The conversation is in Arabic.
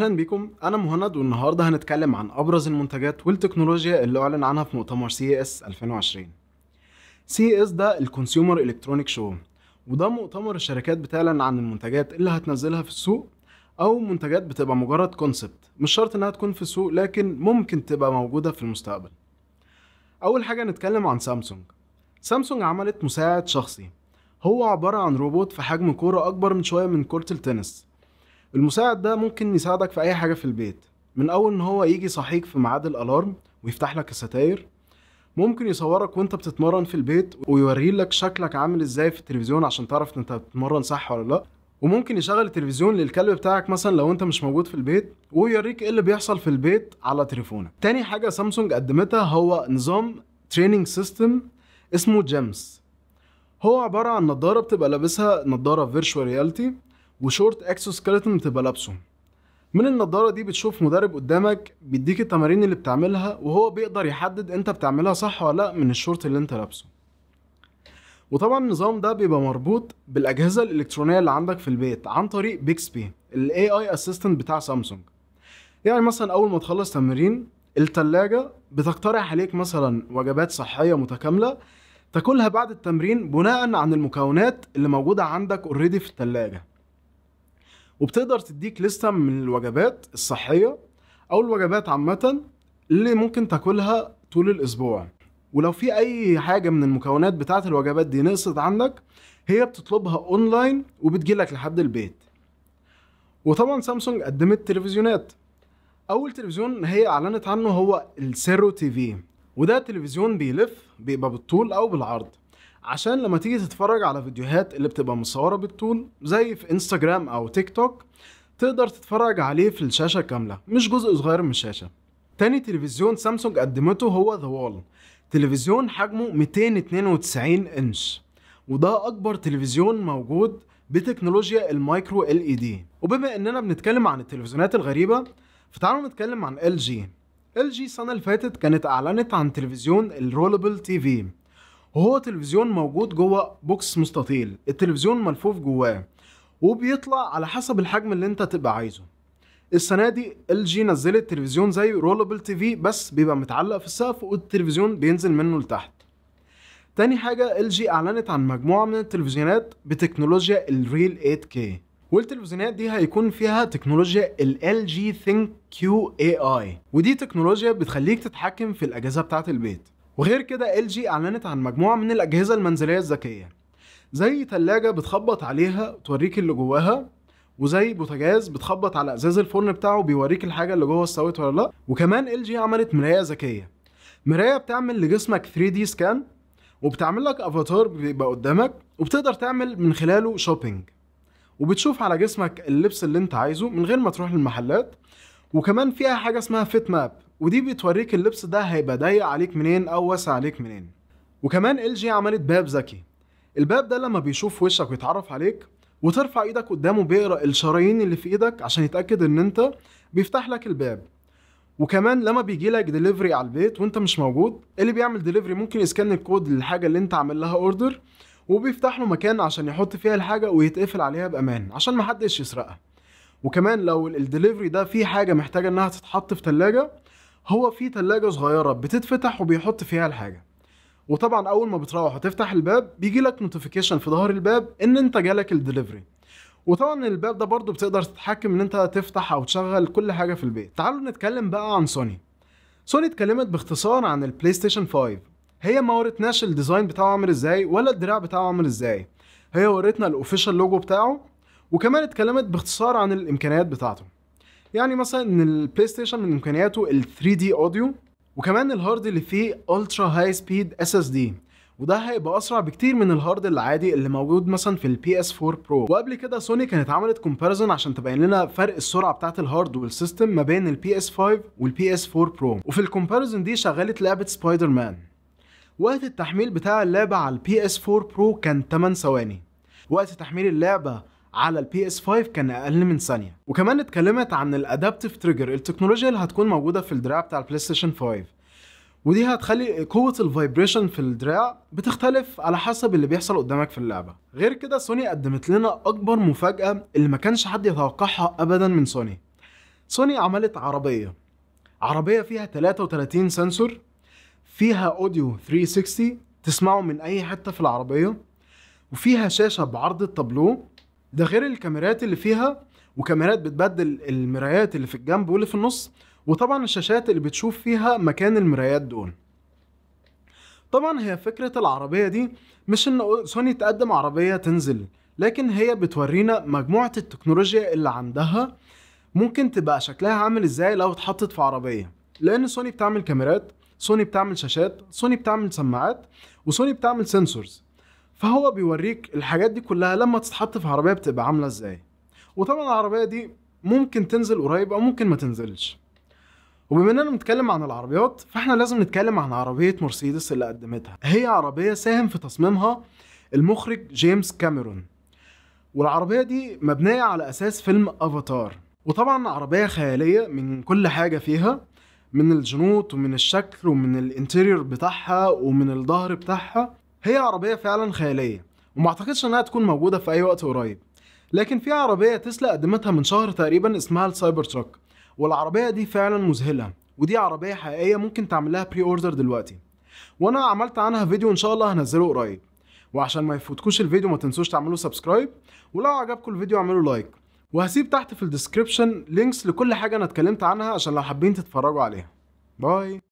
اهلا بكم انا مهند والنهارده هنتكلم عن ابرز المنتجات والتكنولوجيا اللي اعلن عنها في مؤتمر سي اس 2020 سي اس ده الكونسيومر الكترونيك شو وده مؤتمر الشركات بتعلن عن المنتجات اللي هتنزلها في السوق او منتجات بتبقى مجرد كونسبت مش شرط انها تكون في السوق لكن ممكن تبقى موجوده في المستقبل اول حاجه نتكلم عن سامسونج سامسونج عملت مساعد شخصي هو عباره عن روبوت في حجم كوره اكبر من شويه من كره التنس المساعد ده ممكن يساعدك في اي حاجه في البيت من اول ان هو يجي صحيك في ميعاد الالارم ويفتح لك الستاير ممكن يصورك وانت بتتمرن في البيت ويوري لك شكلك عامل ازاي في التلفزيون عشان تعرف انت بتتمرن صح ولا لا وممكن يشغل التلفزيون للكلب بتاعك مثلا لو انت مش موجود في البيت ويوريك ايه اللي بيحصل في البيت على تليفونك تاني حاجه سامسونج قدمتها هو نظام تريننج سيستم اسمه جيمس هو عباره عن نظاره بتبقى لابسها نظاره فيرتشوال رياليتي وشورت اكسوسكلتون بتبقى لابسه من النضارة دي بتشوف مدرب قدامك بيديك التمارين اللي بتعملها وهو بيقدر يحدد انت بتعملها صح ولا لا من الشورت اللي انت لابسه وطبعا النظام ده بيبقى مربوط بالاجهزة الالكترونية اللي عندك في البيت عن طريق بيكسبي الاي اي اسيستنت بتاع سامسونج يعني مثلا اول ما تخلص تمرين التلاجة بتقترح عليك مثلا وجبات صحية متكاملة تاكلها بعد التمرين بناء عن المكونات اللي موجودة عندك اوريدي في التلاجة وبتقدر تديك لستة من الوجبات الصحية أو الوجبات عامة اللي ممكن تاكلها طول الأسبوع ولو في أي حاجة من المكونات بتاعة الوجبات دي نقصت عندك هي بتطلبها أونلاين وبتجيلك لحد البيت وطبعا سامسونج قدمت تلفزيونات أول تلفزيون هي أعلنت عنه هو السيرو تي في وده تلفزيون بيلف بيبقى بالطول أو بالعرض عشان لما تيجي تتفرج على فيديوهات اللي بتبقى مصورة بالطول زي في انستجرام او تيك توك تقدر تتفرج عليه في الشاشة كاملة مش جزء صغير من الشاشة تاني تلفزيون سامسونج قدمته هو ذا وول تلفزيون حجمه 292 انش وده اكبر تلفزيون موجود بتكنولوجيا المايكرو ال اي دي وبما اننا بنتكلم عن التلفزيونات الغريبه فتعالوا نتكلم عن ال جي ال جي السنه اللي فاتت كانت اعلنت عن تلفزيون الرولبل تي في هو تلفزيون موجود جوه بوكس مستطيل التلفزيون ملفوف جواه وبيطلع على حسب الحجم اللي انت تبقى عايزه السنه دي ال جي نزلت تلفزيون زي رولبل تي في بس بيبقى متعلق في السقف والتلفزيون بينزل منه لتحت تاني حاجه ال جي اعلنت عن مجموعه من التلفزيونات بتكنولوجيا الريل 8 k والتلفزيونات دي هيكون فيها تكنولوجيا ال جي ثينك كيو اي اي ودي تكنولوجيا بتخليك تتحكم في الأجهزة بتاعة البيت وغير كده ال جي اعلنت عن مجموعه من الاجهزه المنزليه الذكيه زي ثلاجه بتخبط عليها توريك اللي جواها وزي بوتاجاز بتخبط على ازاز الفرن بتاعه بيوريك الحاجه اللي جوه استوت ولا لا وكمان ال جي عملت مرايه ذكيه مرايه بتعمل لجسمك 3 دي سكان وبتعمل لك افاتار بيبقى قدامك وبتقدر تعمل من خلاله شوبينج وبتشوف على جسمك اللبس اللي انت عايزه من غير ما تروح للمحلات وكمان فيها حاجه اسمها فيت ماب ودي بتوريك اللبس ده هيبقى ضيق عليك منين او واسع عليك منين وكمان ال جي عملت باب ذكي الباب ده لما بيشوف وشك ويتعرف عليك وترفع ايدك قدامه بيقرا الشرايين اللي في ايدك عشان يتاكد ان انت بيفتح لك الباب وكمان لما بيجي لك ديليفري على البيت وانت مش موجود اللي بيعمل ديليفري ممكن يسكن الكود للحاجه اللي انت عامل لها اوردر وبيفتح له مكان عشان يحط فيها الحاجه ويتقفل عليها بامان عشان محدش يسرقها وكمان لو الدليفري ده في حاجه محتاجه انها تتحط في ثلاجه هو في ثلاجه صغيره بتتفتح وبيحط فيها الحاجه وطبعا اول ما بتروح وتفتح الباب بيجي لك نوتيفيكيشن في ظهر الباب ان انت جالك الدليفري وطبعا الباب ده برضو بتقدر تتحكم ان انت تفتح او تشغل كل حاجه في البيت تعالوا نتكلم بقى عن سوني سوني اتكلمت باختصار عن البلاي ستيشن 5 هي ما ورتناش الديزاين بتاعه عامل ازاي ولا الدراع بتاعه عامل ازاي هي ورتنا الاوفيشال لوجو بتاعه وكمان اتكلمت باختصار عن الامكانيات بتاعته يعني مثلا ان البلاي ستيشن من امكانياته ال 3 دي اوديو وكمان الهارد اللي فيه الترا هاي سبيد اس اس دي وده هيبقى اسرع بكتير من الهارد العادي اللي موجود مثلا في البي اس 4 برو وقبل كده سوني كانت عملت كومباريزون عشان تبين لنا فرق السرعه بتاعه الهارد والسيستم ما بين البي اس 5 والبي اس 4 برو وفي الكومباريزون دي شغلت لعبه سبايدر مان وقت التحميل بتاع اللعبه على البي اس 4 برو كان 8 ثواني وقت تحميل اللعبه على البي اس 5 كان اقل من ثانيه وكمان اتكلمت عن الادابتيف تريجر التكنولوجيا اللي هتكون موجوده في الدراع بتاع البلاي ستيشن 5 ودي هتخلي قوة الفايبريشن في الدراع بتختلف على حسب اللي بيحصل قدامك في اللعبة غير كده سوني قدمت لنا أكبر مفاجأة اللي ما كانش حد يتوقعها أبدا من سوني سوني عملت عربية عربية فيها 33 سنسور فيها أوديو 360 تسمعه من أي حتة في العربية وفيها شاشة بعرض التابلو ده غير الكاميرات اللي فيها وكاميرات بتبدل المرايات اللي في الجنب واللي في النص وطبعا الشاشات اللي بتشوف فيها مكان المرايات دول طبعا هي فكرة العربية دي مش ان سوني تقدم عربية تنزل لكن هي بتورينا مجموعة التكنولوجيا اللي عندها ممكن تبقى شكلها عامل ازاي لو اتحطت في عربية لان سوني بتعمل كاميرات سوني بتعمل شاشات سوني بتعمل سماعات وسوني بتعمل سنسورز فهو بيوريك الحاجات دي كلها لما تتحط في عربيه بتبقى عامله ازاي وطبعا العربيه دي ممكن تنزل قريب او ممكن ما تنزلش وبما اننا بنتكلم عن العربيات فاحنا لازم نتكلم عن عربيه مرسيدس اللي قدمتها هي عربيه ساهم في تصميمها المخرج جيمس كاميرون والعربيه دي مبنيه على اساس فيلم افاتار وطبعا عربيه خياليه من كل حاجه فيها من الجنوط ومن الشكل ومن الانتيريور بتاعها ومن الظهر بتاعها هي عربية فعلا خيالية وما اعتقدش انها تكون موجودة في اي وقت قريب لكن في عربية تسلا قدمتها من شهر تقريبا اسمها السايبر تراك والعربية دي فعلا مذهلة ودي عربية حقيقية ممكن تعملها بري اوردر دلوقتي وانا عملت عنها فيديو ان شاء الله هنزله قريب وعشان ما يفوتكوش الفيديو ما تنسوش تعملوا سبسكرايب ولو عجبكم الفيديو اعملوا لايك وهسيب تحت في الديسكريبشن لينكس لكل حاجة انا اتكلمت عنها عشان لو حابين تتفرجوا عليها باي